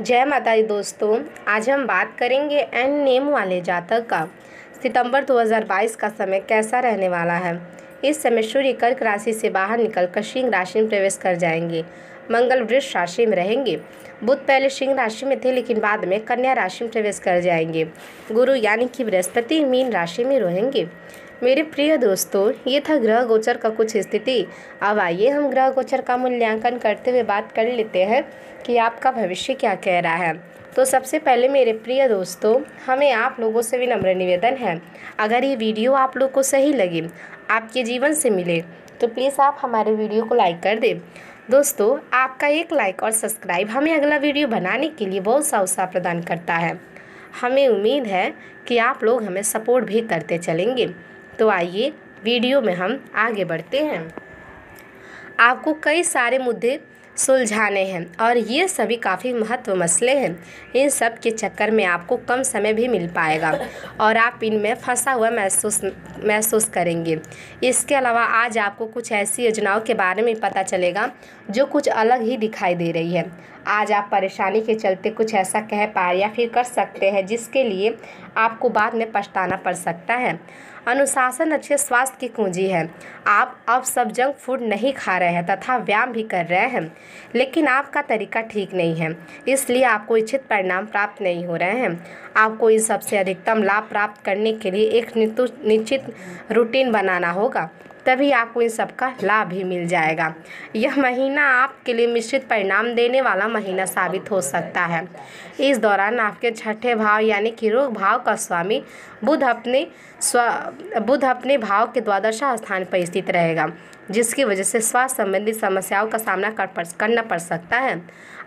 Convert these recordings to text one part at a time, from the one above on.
जय माता दी दोस्तों आज हम बात करेंगे एन नेम वाले जातक का सितंबर 2022 का समय कैसा रहने वाला है इस समय सूर्य कर्क राशि से बाहर निकलकर सिंह राशि में प्रवेश कर जाएंगे मंगल वृक्ष राशि में रहेंगे बुध पहले सिंह राशि में थे लेकिन बाद में कन्या राशि में प्रवेश कर जाएंगे गुरु यानी कि बृहस्पति मीन राशि में रहेंगे मेरे प्रिय दोस्तों ये था ग्रह गोचर का कुछ स्थिति अब आइए हम ग्रह गोचर का मूल्यांकन करते हुए बात कर लेते हैं कि आपका भविष्य क्या कह रहा है तो सबसे पहले मेरे प्रिय दोस्तों हमें आप लोगों से विनम्र निवेदन है अगर ये वीडियो आप लोग को सही लगे आपके जीवन से मिले तो प्लीज़ आप हमारे वीडियो को लाइक कर दें दोस्तों आपका एक लाइक और सब्सक्राइब हमें अगला वीडियो बनाने के लिए बहुत सा उत्साह प्रदान करता है हमें उम्मीद है कि आप लोग हमें सपोर्ट भी करते चलेंगे तो आइए वीडियो में हम आगे बढ़ते हैं आपको कई सारे मुद्दे सुलझाने हैं और ये सभी काफ़ी महत्व मसले हैं इन सब के चक्कर में आपको कम समय भी मिल पाएगा और आप इनमें फंसा हुआ महसूस महसूस करेंगे इसके अलावा आज आपको कुछ ऐसी योजनाओं के बारे में पता चलेगा जो कुछ अलग ही दिखाई दे रही है आज आप परेशानी के चलते कुछ ऐसा कह पाए या फिर कर सकते हैं जिसके लिए आपको बाद में पछताना पड़ सकता है अनुशासन अच्छे स्वास्थ्य की कुंजी है आप अब सब जंक फूड नहीं खा रहे हैं तथा व्यायाम भी कर रहे हैं लेकिन आपका तरीका ठीक नहीं है इसलिए आपको इच्छित परिणाम प्राप्त नहीं हो रहे हैं आपको इस सबसे अधिकतम लाभ प्राप्त करने के लिए एक निश्चित रूटीन बनाना होगा तभी आपको इन सब का लाभ भी मिल जाएगा यह महीना आपके लिए मिश्रित परिणाम देने वाला महीना साबित हो सकता है इस दौरान आपके छठे भाव यानी कि रोग भाव का स्वामी बुध अपने स्व बुध अपने भाव के द्वादशा स्थान पर स्थित रहेगा जिसकी वजह से स्वास्थ्य संबंधी समस्याओं का सामना कर पर, करना पड़ सकता है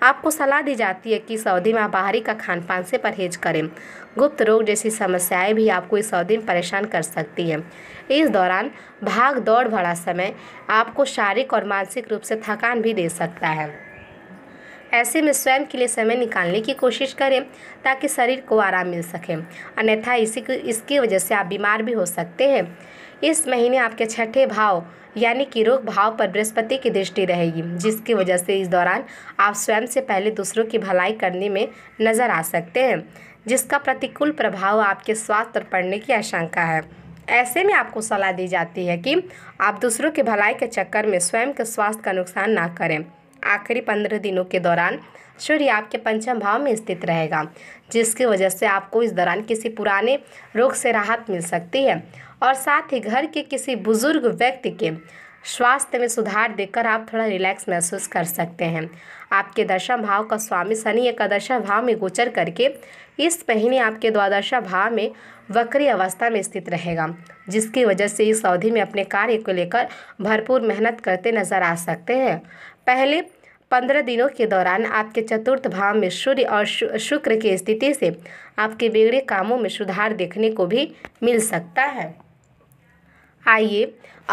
आपको सलाह दी जाती है कि इस अवधि में आप बाहरी का खान पान से परहेज करें गुप्त रोग जैसी समस्याएं भी आपको इस अवधि में परेशान कर सकती हैं इस दौरान भाग दौड़ भरा समय आपको शारीरिक और मानसिक रूप से थकान भी दे सकता है ऐसे में स्वयं के लिए समय निकालने की कोशिश करें ताकि शरीर को आराम मिल सके अन्यथा इसी इसकी वजह से आप बीमार भी हो सकते हैं इस महीने आपके छठे भाव यानी कि रोग भाव पर बृहस्पति की दृष्टि रहेगी जिसकी वजह से इस दौरान आप स्वयं से पहले दूसरों की भलाई करने में नज़र आ सकते हैं जिसका प्रतिकूल प्रभाव आपके स्वास्थ्य पर पड़ने की आशंका है ऐसे में आपको सलाह दी जाती है कि आप दूसरों की भलाई के चक्कर में स्वयं के स्वास्थ्य का नुकसान ना करें आखिरी पंद्रह दिनों के दौरान सूर्य आपके पंचम भाव में स्थित रहेगा जिसकी वजह से आपको इस दौरान किसी पुराने रोग से राहत मिल सकती है और साथ ही घर के किसी बुजुर्ग व्यक्ति के स्वास्थ्य में सुधार देखकर आप थोड़ा रिलैक्स महसूस कर सकते हैं आपके दशा भाव का स्वामी शनि एकादशा भाव में गोचर करके इस महीने आपके द्वादशा भाव में वक्री अवस्था में स्थित रहेगा जिसकी वजह से इस अवधि में अपने कार्य को लेकर भरपूर मेहनत करते नजर आ सकते हैं पहले पंद्रह दिनों के दौरान आपके चतुर्थ भाव में सूर्य और शुक्र की स्थिति से आपके बिगड़े कामों में सुधार देखने को भी मिल सकता है आइए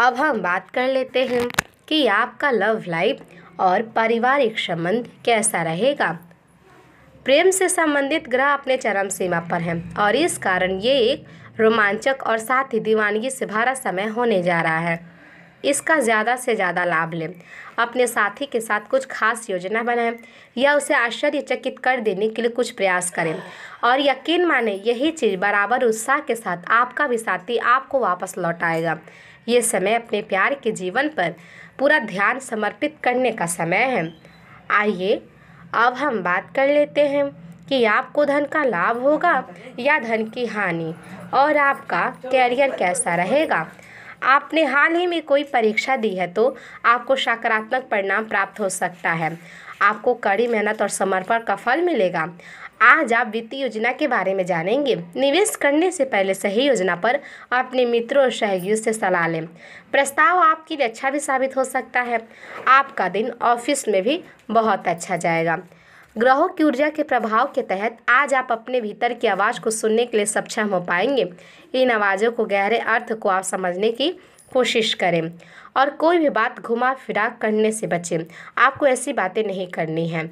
अब हम बात कर लेते हैं कि आपका लव लाइफ और पारिवारिक संबंध कैसा रहेगा प्रेम से संबंधित ग्रह अपने चरम सीमा पर हैं और इस कारण ये एक रोमांचक और साथ ही दीवानगी से भरा समय होने जा रहा है इसका ज़्यादा से ज़्यादा लाभ लें अपने साथी के साथ कुछ खास योजना बनाएं या उसे आश्चर्यचकित कर देने के लिए कुछ प्रयास करें और यकीन माने यही चीज़ बराबर उत्साह के साथ आपका भी साथी आपको वापस लौटाएगा ये समय अपने प्यार के जीवन पर पूरा ध्यान समर्पित करने का समय है आइए अब हम बात कर लेते हैं कि आपको धन का लाभ होगा या धन की हानि और आपका कैरियर कैसा रहेगा आपने हाल ही में कोई परीक्षा दी है तो आपको सकारात्मक परिणाम प्राप्त हो सकता है आपको कड़ी मेहनत और समर्पण का फल मिलेगा आज आप वित्तीय योजना के बारे में जानेंगे निवेश करने से पहले सही योजना पर अपने मित्रों और सहयोगियों से सलाह लें प्रस्ताव आपके लिए अच्छा भी साबित हो सकता है आपका दिन ऑफिस में भी बहुत अच्छा जाएगा ग्रहों की ऊर्जा के प्रभाव के तहत आज आप अपने भीतर की आवाज़ को सुनने के लिए सक्षम हो पाएंगे इन आवाज़ों को गहरे अर्थ को आप समझने की कोशिश करें और कोई भी बात घुमा फिरा करने से बचें आपको ऐसी बातें नहीं करनी है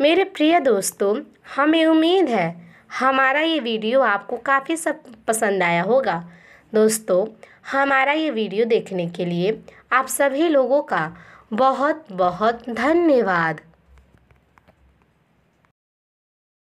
मेरे प्रिय दोस्तों हमें उम्मीद है हमारा ये वीडियो आपको काफ़ी सब पसंद आया होगा दोस्तों हमारा ये वीडियो देखने के लिए आप सभी लोगों का बहुत बहुत धन्यवाद